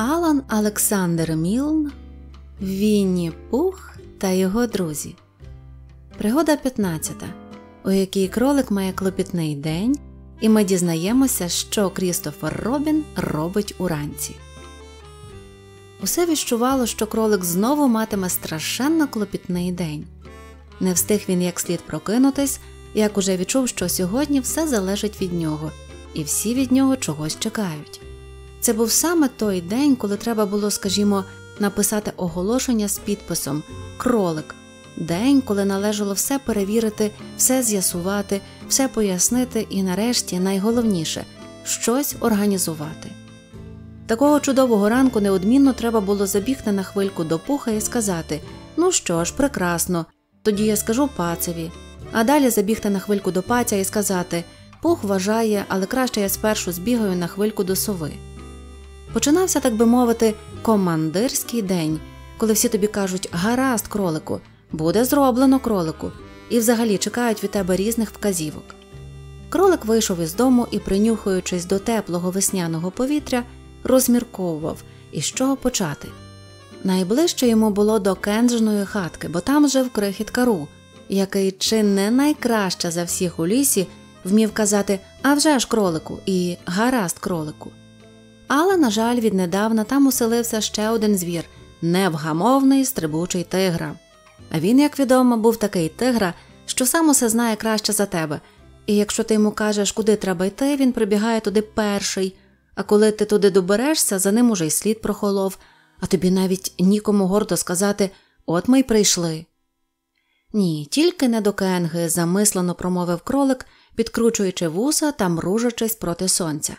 Алан Олександр Мілн, Вінні Пух та його друзі. Пригода 15, у якій кролик має клопітний день, і ми дізнаємося, що Крістофер Робін робить уранці. Усе віщувало, що кролик знову матиме страшенно клопітний день. Не встиг він як слід прокинутись, як уже відчув, що сьогодні все залежить від нього, і всі від нього чогось чекають. Це був саме той день, коли треба було, скажімо, написати оголошення з підписом кролик, день, коли належало все перевірити, все з'ясувати, все пояснити і, нарешті, найголовніше щось організувати. Такого чудового ранку неодмінно треба було забігти на хвильку до пуха і сказати Ну що ж, прекрасно, тоді я скажу пацеві, а далі забігти на хвильку до паця і сказати Пух вважає, але краще я спершу збігаю на хвильку до сови. Починався, так би мовити, командирський день, коли всі тобі кажуть гаразд, кролику, буде зроблено кролику, і взагалі чекають від тебе різних вказівок. Кролик вийшов із дому і, принюхуючись до теплого весняного повітря, розмірковував, із чого почати. Найближче йому було до кенджиної хатки, бо там жив крихіт кару, який чи не найкраще за всіх у лісі вмів казати «А вже ж кролику і гаразд кролику. Але, на жаль, віднедавна там уселився ще один звір невгамовний стрибучий тигра. А він, як відомо, був такий тигра, що сам усе знає краще за тебе, і якщо ти йому кажеш, куди треба йти, він прибігає туди перший, а коли ти туди доберешся, за ним уже й слід прохолов, а тобі навіть нікому гордо сказати От ми й прийшли. Ні, тільки не до кенги, замислено промовив кролик, підкручуючи вуса та мружачись проти сонця.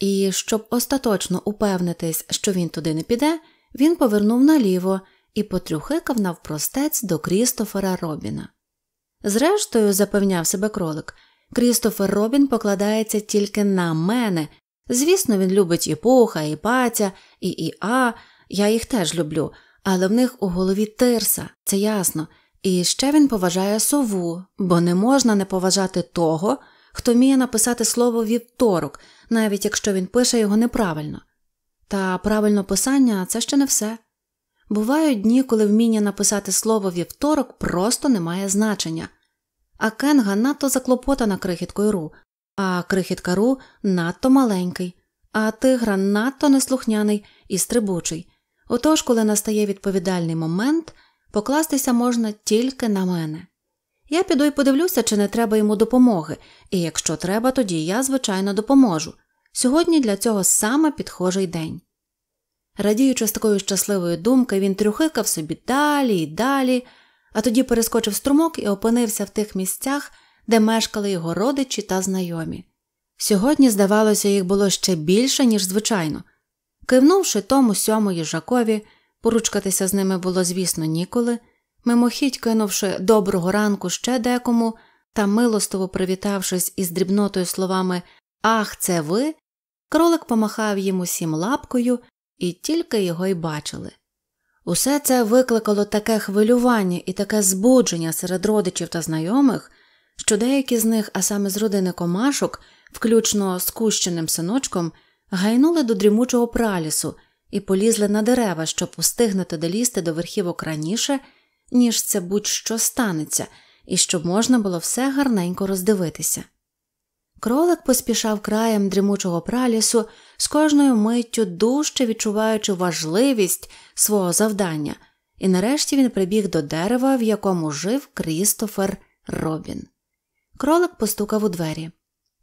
І щоб остаточно упевнитись, що він туди не піде, він повернув наліво і потрюхикав навпростець до Крістофера Робіна. Зрештою, запевняв себе кролик, Крістофер Робін покладається тільки на мене. Звісно, він любить і пуха, і паця, і Іа, я їх теж люблю, але в них у голові тирса, це ясно, і ще він поважає сову, бо не можна не поважати того, хто вміє написати слово вівторок навіть якщо він пише його неправильно. Та правильно писання це ще не все. Бувають дні, коли вміння написати слово вівторок просто не має значення, а Кенга надто заклопотана крихіткою ру, а крихітка ру надто маленький, а тигра надто неслухняний і стрибучий. Отож, коли настає відповідальний момент, покластися можна тільки на мене. Я піду і подивлюся, чи не треба йому допомоги, і якщо треба, тоді я, звичайно, допоможу. Сьогодні для цього саме підхожий день. Радіючи з такою щасливою думкою, він трюхикав собі далі і далі, а тоді перескочив струмок і опинився в тих місцях, де мешкали його родичі та знайомі. Сьогодні, здавалося, їх було ще більше, ніж звичайно. Кивнувши тому сьому їжакові, поручкатися з ними було, звісно, ніколи, мимохідь кинувши доброго ранку ще декому та милостово привітавшись із дрібнотою словами Ах, це ви, кролик помахав їм усім лапкою, і тільки його й бачили. Усе це викликало таке хвилювання і таке збудження серед родичів та знайомих, що деякі з них, а саме з родини комашок, включно з кущеним синочком, гайнули до дрімучого пралісу і полізли на дерева, щоб встигнути долізти до верхівок раніше ніж це будь-що станеться, і щоб можна було все гарненько роздивитися. Кролик поспішав краєм дрімучого пралісу, з кожною миттю дужче відчуваючи важливість свого завдання, і нарешті він прибіг до дерева, в якому жив Крістофер Робін. Кролик постукав у двері.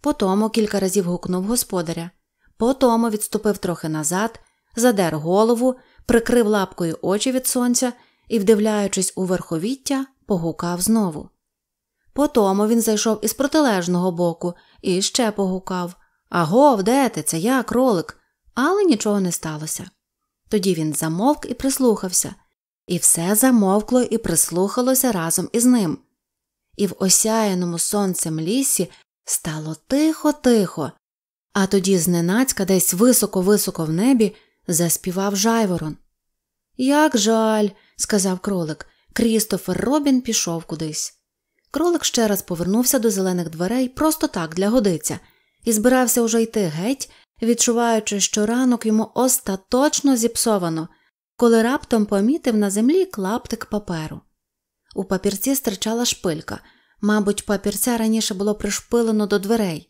Потому кілька разів гукнув господаря. Потому відступив трохи назад, задер голову, прикрив лапкою очі від сонця і, вдивляючись у верховіття, погукав знову. Потому він зайшов із протилежного боку і ще погукав Аго, де ти? Це я, кролик, але нічого не сталося. Тоді він замовк і прислухався, і все замовкло і прислухалося разом із ним. І в осяяному сонцем лісі стало тихо-тихо, а тоді зненацька десь високо-високо в небі заспівав жайворон. Як жаль, сказав кролик. Крістофер Робін пішов кудись. Кролик ще раз повернувся до зелених дверей просто так для годиця, і збирався уже йти геть, відчуваючи, що ранок йому остаточно зіпсовано, коли раптом помітив на землі клаптик паперу. У папірці стирчала шпилька, мабуть, папірця раніше було пришпилено до дверей.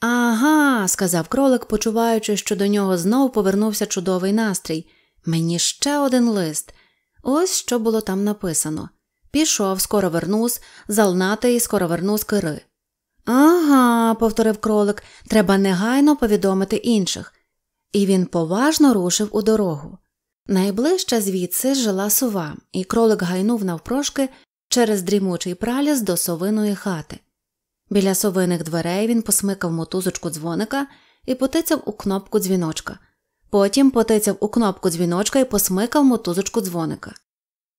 Ага, сказав кролик, почуваючи, що до нього знову повернувся чудовий настрій. Мені ще один лист. Ось що було там написано пішов, скоро вернусь, залнатий, скоро вернусь кири. Ага, повторив кролик, треба негайно повідомити інших. І він поважно рушив у дорогу. Найближче звідси жила сова, і кролик гайнув навпрошки через дрімучий праліс до совиної хати. Біля совиних дверей він посмикав мотузочку дзвоника і потицяв у кнопку дзвіночка. Потім потицяв у кнопку дзвіночка і посмикав мотузочку дзвоника.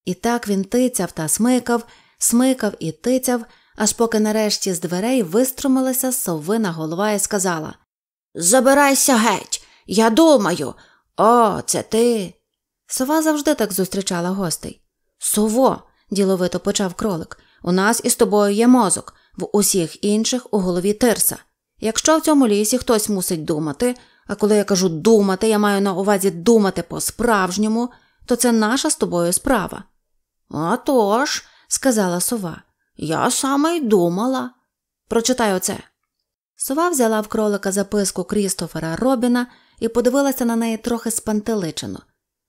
І так він тицяв та смикав, смикав і тицяв, аж поки нарешті з дверей виструмилася совина голова і сказала Забирайся геть, я думаю. О, це ти. Сова завжди так зустрічала гостей. Сово, діловито почав кролик, у нас із тобою є мозок, в усіх інших у голові тирса. Якщо в цьому лісі хтось мусить думати, а коли я кажу думати, я маю на увазі думати по-справжньому, то це наша з тобою справа. «А тож», – сказала сова, я саме й думала. Прочитай оце. Сова взяла в кролика записку Крістофера Робіна і подивилася на неї трохи спантеличено.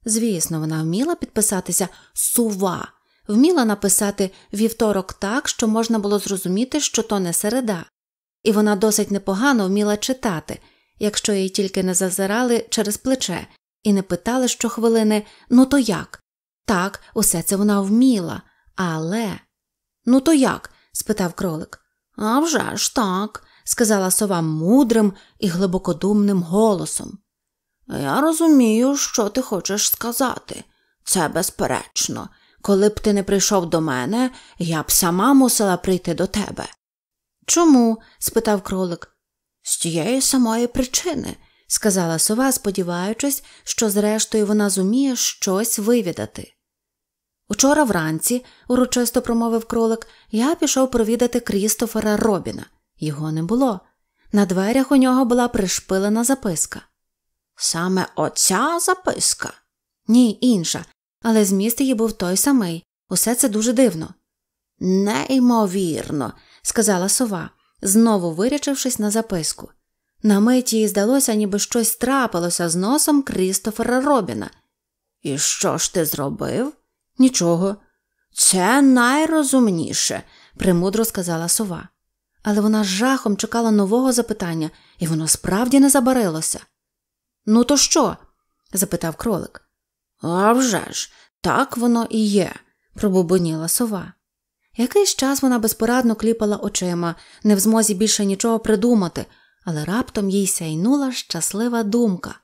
Звісно, вона вміла підписатися сува, вміла написати вівторок так, що можна було зрозуміти, що то не середа, і вона досить непогано вміла читати якщо їй тільки не зазирали через плече і не питали щохвилини ну то як? Так, усе це вона вміла, але. Ну, то як? спитав кролик. «А вже ж так, сказала сова мудрим і глибокодумним голосом. Я розумію, що ти хочеш сказати. Це безперечно. Коли б ти не прийшов до мене, я б сама мусила прийти до тебе. Чому? спитав кролик. З тієї самої причини, сказала сова, сподіваючись, що зрештою вона зуміє щось вивідати. Учора вранці, урочисто промовив кролик, я пішов провідати Крістофера Робіна. Його не було. На дверях у нього була пришпилена записка. Саме оця записка? Ні, інша, але зміст її був той самий. Усе це дуже дивно. Неймовірно, сказала сова знову вирячившись на записку. На миті їй здалося, ніби щось трапилося з носом Крістофера Робіна. І що ж ти зробив? Нічого. Це найрозумніше, примудро сказала сова. Але вона з жахом чекала нового запитання, і воно справді не забарилося. Ну, то що? запитав кролик. «А вже ж, так воно і є, пробубоніла сова. Якийсь час вона безпорадно кліпала очима, не в змозі більше нічого придумати, але раптом їй сяйнула щаслива думка.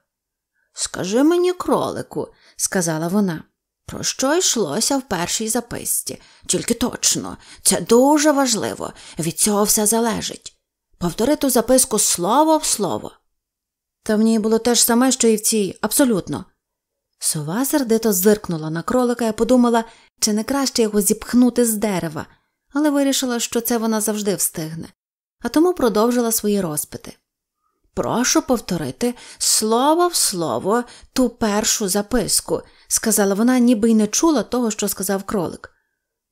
Скажи мені, кролику, сказала вона, про що йшлося в першій записці? Тільки точно, це дуже важливо, від цього все залежить. Повтори ту записку слово в слово. Та в ній було те ж саме, що і в цій, абсолютно. Сова сердито зиркнула на кролика і подумала, чи не краще його зіпхнути з дерева, але вирішила, що це вона завжди встигне, а тому продовжила свої розпити. Прошу повторити слово в слово ту першу записку, сказала вона, ніби й не чула того, що сказав кролик.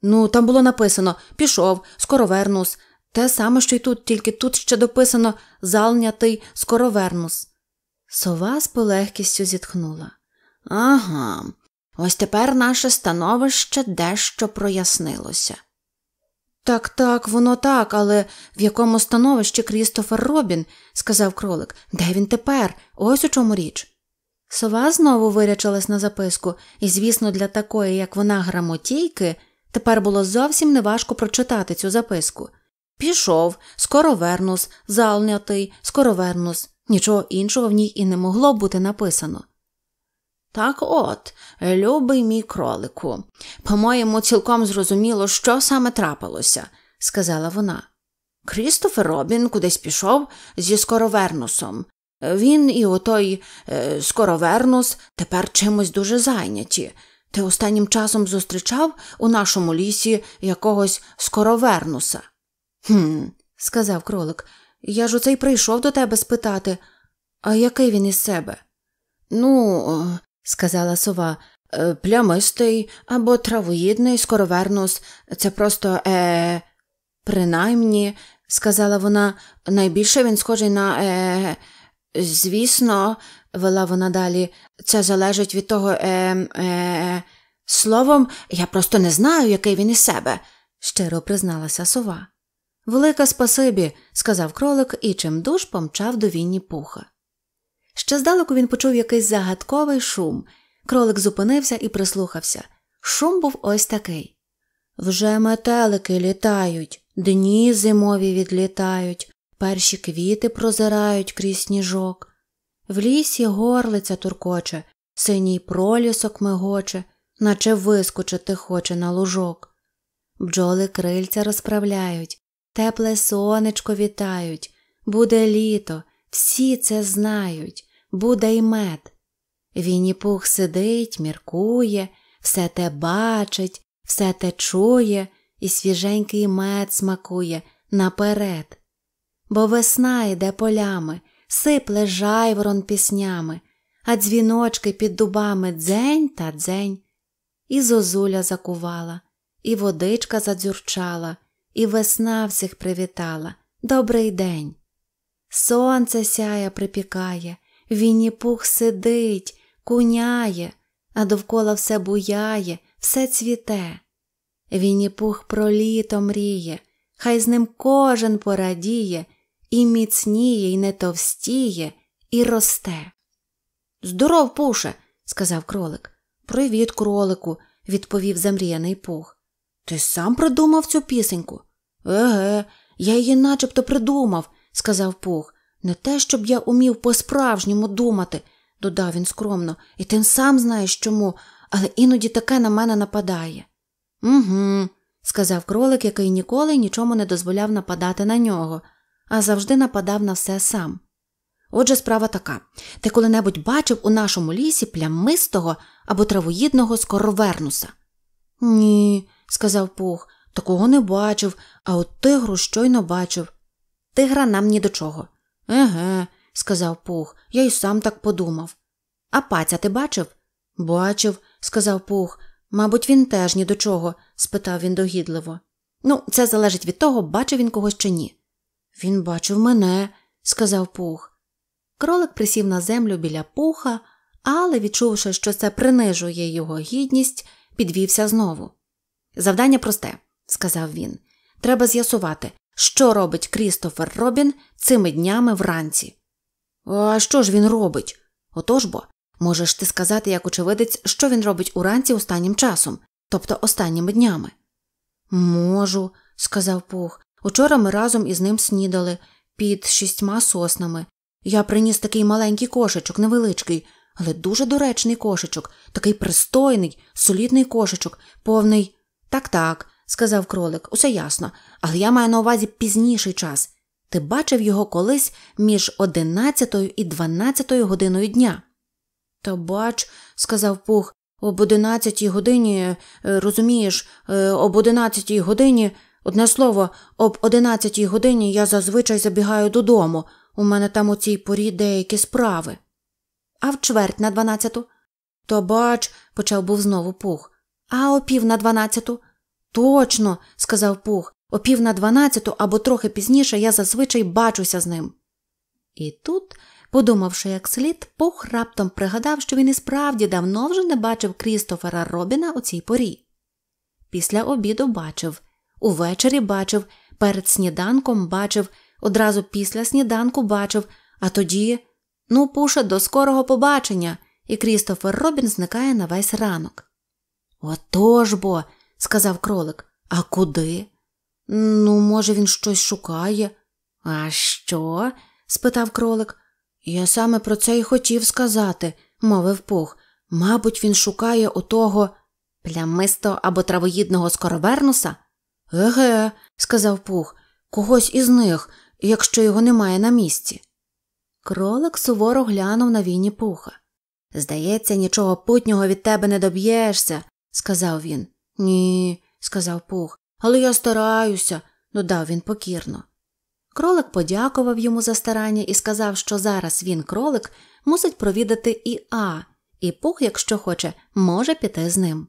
Ну, там було написано пішов, скоро Вернус, Те саме, що й тут, тільки тут ще дописано залнятий скоро Вернус. Сова з полегкістю зітхнула. Ага, ось тепер наше становище дещо прояснилося. Так, так, воно так, але в якому становищі Крістофер Робін, сказав кролик, де він тепер? Ось у чому річ. Сова знову вирячилась на записку, і, звісно, для такої, як вона грамотійки, тепер було зовсім неважко прочитати цю записку. Пішов, скоро вернус, зайнятий, скоро вернус. Нічого іншого в ній і не могло бути написано. Так от, любий мій кролику, по-моєму, цілком зрозуміло, що саме трапилося, сказала вона. Крістофер Робін кудись пішов зі скоровернусом. Він і отой е, скоровернус тепер чимось дуже зайняті. Ти останнім часом зустрічав у нашому лісі якогось скоровернуса? «Хм», – сказав кролик, я ж оцей прийшов до тебе спитати, а який він із себе? Ну, сказала сова. «Е, плямистий або травоїдний скоровернус. Це просто е. Принаймні, сказала вона, найбільше він схожий на е. Звісно, вела вона далі, це залежить від того е. е. Словом, я просто не знаю, який він із себе, щиро призналася сова. Велике спасибі, сказав кролик і чимдуж помчав до вінні пуха. Ще здалеку він почув якийсь загадковий шум. Кролик зупинився і прислухався. Шум був ось такий. Вже метелики літають, дні зимові відлітають, перші квіти прозирають крізь сніжок. В лісі горлиця туркоче, синій пролісок мигоче, наче вискочити хоче на лужок. Бджоли крильця розправляють, тепле сонечко вітають, буде літо, всі це знають. Буде й мед. Він і пух сидить, міркує, все те бачить, все те чує, і свіженький мед смакує наперед. Бо весна йде полями, сипле жайворон піснями, а дзвіночки під дубами дзень та дзень. І зозуля закувала, і водичка задзюрчала, і весна всіх привітала. Добрий день. Сонце сяє, припікає. Вінніпух сидить, куняє, а довкола все буяє, все цвіте. Вінніпух про літо мріє, хай з ним кожен порадіє, і міцніє, і не товстіє, і росте. Здоров, пуше, сказав кролик. Привіт, кролику, відповів замріяний пух. Ти сам придумав цю пісеньку? Еге, я її начебто придумав, сказав пух. Не те, щоб я умів по-справжньому думати, додав він скромно, і тим сам знаєш чому, але іноді таке на мене нападає. Угу, сказав кролик, який ніколи нічому не дозволяв нападати на нього, а завжди нападав на все сам. Отже, справа така ти коли-небудь бачив у нашому лісі плямистого або травоїдного скоровернуса? Ні, сказав Пух, такого не бачив, а от тигру щойно бачив. Тигра нам ні до чого. Еге, сказав Пух, я й сам так подумав. А паця ти бачив? Бачив, сказав Пух. Мабуть, він теж ні до чого? спитав він догідливо. Ну, це залежить від того, бачив він когось чи ні. Він бачив мене, сказав Пух. Кролик присів на землю біля пуха, але, відчувши, що це принижує його гідність, підвівся знову. Завдання просте, сказав він. Треба з'ясувати, що робить Крістофер Робін цими днями вранці. А що ж він робить? Отож бо, можеш ти сказати як очевидець, що він робить уранці останнім часом, тобто останніми днями. Можу, сказав Пух. Учора ми разом із ним снідали під шістьма соснами. Я приніс такий маленький кошечок, невеличкий, але дуже доречний кошечок, такий пристойний, солідний кошечок, повний. Так так, сказав кролик, усе ясно, але я маю на увазі пізніший час. Ти бачив його колись між одинадцятою і дванадцятою годиною дня. Та бач, сказав Пух, об одинадцятій годині, е, розумієш, е, об одинадцятій годині, одне слово, об одинадцятій годині я зазвичай забігаю додому. У мене там у цій порі деякі справи. А в чверть на дванадцяту. То бач, почав був знову Пух. А о пів на дванадцяту. Точно, сказав Пух, о пів на дванадцяту або трохи пізніше я зазвичай бачуся з ним. І тут, подумавши як слід, Пух раптом пригадав, що він і справді давно вже не бачив Крістофера Робіна у цій порі. Після обіду бачив, увечері бачив, перед сніданком бачив, одразу після сніданку бачив, а тоді ну, пуша, до скорого побачення, і Крістофер Робін зникає на весь ранок. Отож бо сказав кролик. А куди? Ну, може, він щось шукає. А що? спитав кролик. Я саме про це й хотів сказати, мовив пух. Мабуть, він шукає у того плямисто або травоїдного скоровернуса? Еге, сказав пух, когось із них, якщо його немає на місці. Кролик суворо глянув на війні пуха. Здається, нічого путнього від тебе не доб'єшся, сказав він. Ні, сказав Пух, але я стараюся, додав він покірно. Кролик подякував йому за старання і сказав, що зараз він, кролик, мусить провідати і А, і Пух, якщо хоче, може піти з ним.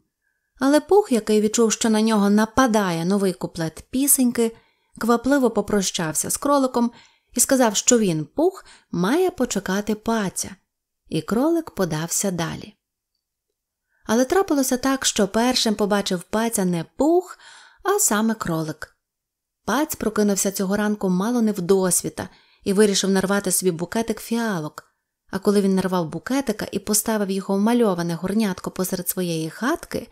Але Пух, який відчув, що на нього нападає новий куплет пісеньки, квапливо попрощався з кроликом і сказав, що він, Пух, має почекати паця, і кролик подався далі але трапилося так, що першим побачив паця не пух, а саме кролик. Паць прокинувся цього ранку мало не вдосвіта і вирішив нарвати собі букетик фіалок. А коли він нарвав букетика і поставив його в мальоване горнятко посеред своєї хатки,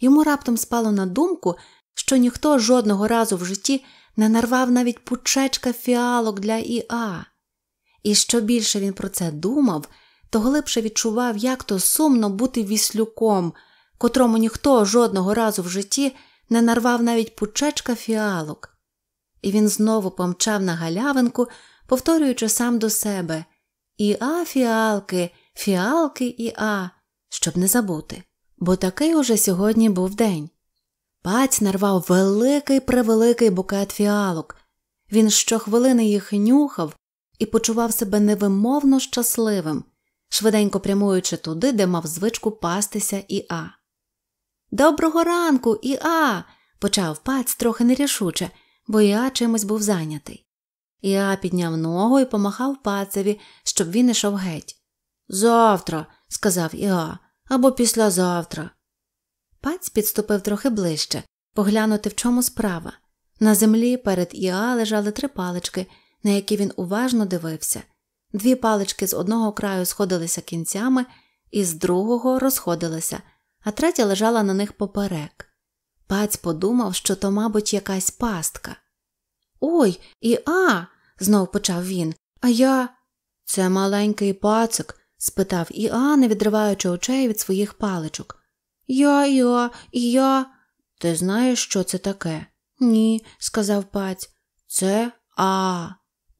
йому раптом спало на думку, що ніхто жодного разу в житті не нарвав навіть пучечка фіалок для Іа. І що більше він про це думав, то глибше відчував, як то сумно бути віслюком, котрому ніхто жодного разу в житті не нарвав навіть пучечка фіалок. І він знову помчав на галявинку, повторюючи сам до себе І а фіалки, фіалки і а, щоб не забути, бо такий уже сьогодні був день. Паць нарвав великий превеликий букет фіалок. Він щохвилини їх нюхав і почував себе невимовно щасливим швиденько прямуючи туди, де мав звичку пастися Іа. Доброго ранку, Іа. почав паць трохи нерішуче, бо Іа чимось був зайнятий. Іа підняв ногу і помахав пацеві, щоб він ішов геть. Завтра, сказав Іа, або післязавтра. Паць підступив трохи ближче, поглянути, в чому справа. На землі перед Іа лежали три палички, на які він уважно дивився. Дві палички з одного краю сходилися кінцями і з другого розходилися, а третя лежала на них поперек. Паць подумав, що то, мабуть, якась пастка. Ой, і а. знов почав він. А я. Це маленький пацик? спитав Іа, не відриваючи очей від своїх паличок. Я, я, і я. Ти знаєш, що це таке? Ні, сказав паць. Це а.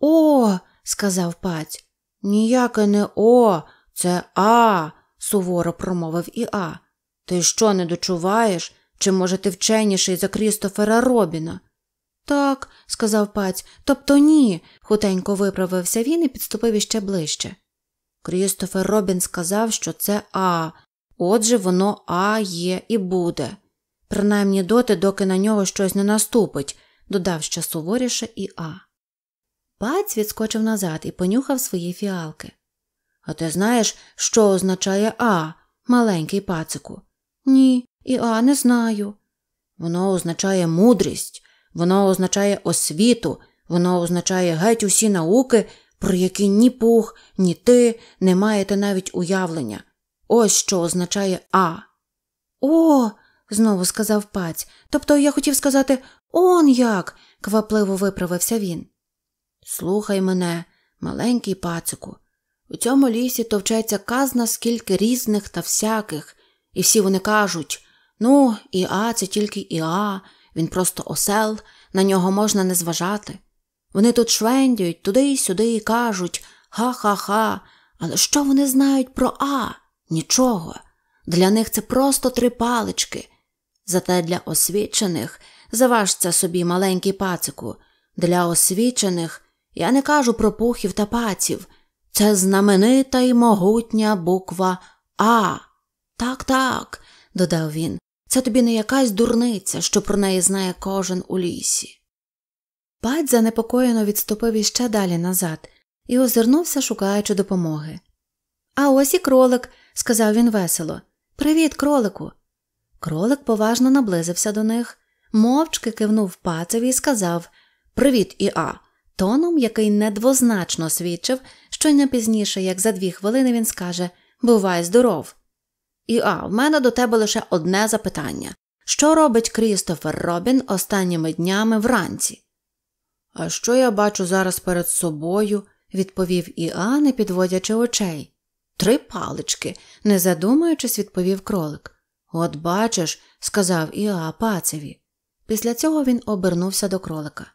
О сказав паць. Ніяке не О, це А, суворо промовив Іа. Ти що не дочуваєш? Чи, може, ти вченіший за Крістофера Робіна? Так, сказав паць, тобто ні. хутенько виправився він і підступив іще ближче. Крістофер Робін сказав, що це А, отже, воно А є і буде. Принаймні доти, доки на нього щось не наступить, додав ще суворіше і А. Паць відскочив назад і понюхав свої фіалки. А ти знаєш, що означає А, маленький пацику? Ні, і А не знаю. Воно означає мудрість, воно означає освіту, воно означає геть усі науки, про які ні пух, ні ти не маєте навіть уявлення. Ось що означає А. О, знову сказав паць. Тобто я хотів сказати он як, квапливо виправився він. Слухай мене, маленький пацику, у цьому лісі товчеться казна скільки різних та всяких, і всі вони кажуть ну, Іа, це тільки Іа, він просто осел, на нього можна не зважати. Вони тут швендюють туди й сюди і кажуть ха-ха-ха, але що вони знають про А? Нічого. Для них це просто три палички. Зате для освічених заважця собі маленький пацику, для освічених я не кажу про пухів та паців. Це знаменита й могутня буква А. Так, так, додав він, це тобі не якась дурниця, що про неї знає кожен у лісі. Паць занепокоєно відступив іще далі назад і озирнувся, шукаючи допомоги. А ось і кролик, сказав він весело. Привіт, кролику. Кролик поважно наблизився до них, мовчки кивнув пацеві і сказав Привіт, Іа тоном, який недвозначно свідчив, що не пізніше, як за дві хвилини, він скаже Бувай здоров. І а в мене до тебе лише одне запитання що робить Крістофер Робін останніми днями вранці? А що я бачу зараз перед собою? відповів Іа, не підводячи очей. Три палички, не задумаючись, відповів кролик. От бачиш, сказав Іа пацеві. Після цього він обернувся до кролика.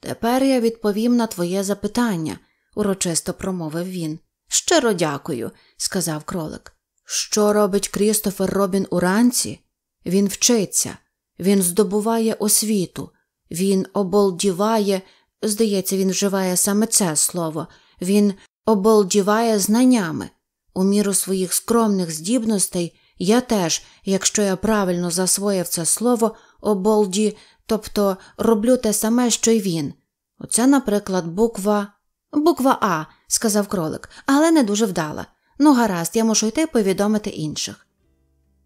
Тепер я відповім на твоє запитання, урочисто промовив він. Щиро дякую, сказав кролик. Що робить Крістофер Робін уранці? Він вчиться, він здобуває освіту, він оболдіває, здається, він вживає саме це слово, він оболдіває знаннями. У міру своїх скромних здібностей я теж, якщо я правильно засвоїв це слово, оболді Тобто роблю те саме, що й він. Оце, наприклад, буква. Буква А, сказав кролик, але не дуже вдала. Ну, гаразд, я мушу йти повідомити інших.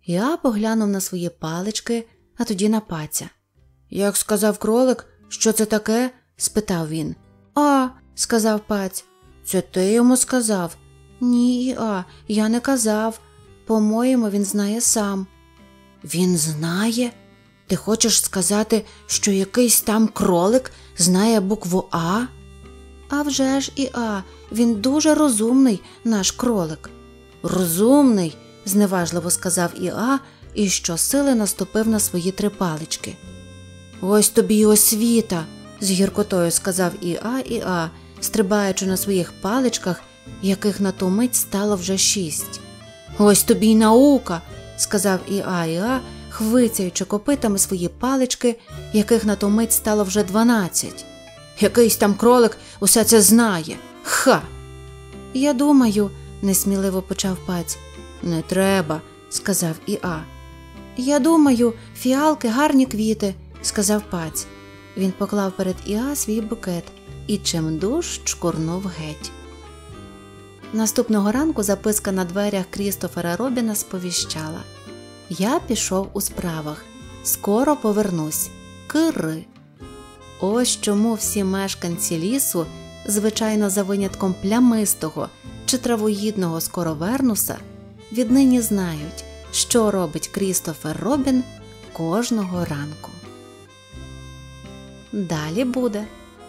Я поглянув на свої палички, а тоді на паця. Як сказав кролик, що це таке? спитав він. А, сказав паць. Це ти йому сказав? Ні, а, я не казав. По-моєму, він знає сам. Він знає? Ти хочеш сказати, що якийсь там кролик знає букву А? «А вже ж і А. Він дуже розумний, наш кролик. Розумний, зневажливо сказав Іа, і щосили наступив на свої три палички. Ось тобі й освіта, з гіркотою сказав Іа Іа, стрибаючи на своїх паличках, яких на ту мить стало вже шість. Ось тобі й наука, сказав Іа Іа, хвицяючи копитами свої палички, яких на ту мить стало вже дванадцять. Якийсь там кролик усе це знає. Ха. Я думаю, несміливо почав паць. Не треба, сказав Іа. Я думаю, фіалки гарні квіти, сказав паць. Він поклав перед Іа свій букет і чимдуж чкурнув геть. Наступного ранку записка на дверях Крістофера Робіна сповіщала. Я пішов у справах. Скоро повернусь. Кири. Ось чому всі мешканці лісу, звичайно, за винятком плямистого чи травоїдного скоровернуса, віднині знають, що робить Крістофер Робін кожного ранку. Далі буде.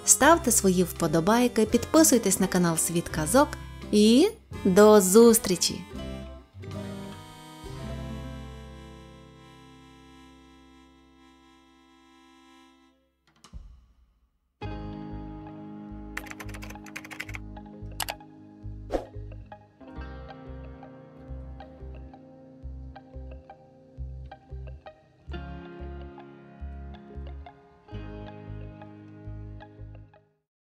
Ставте свої вподобайки, підписуйтесь на канал Світ Казок і до зустрічі!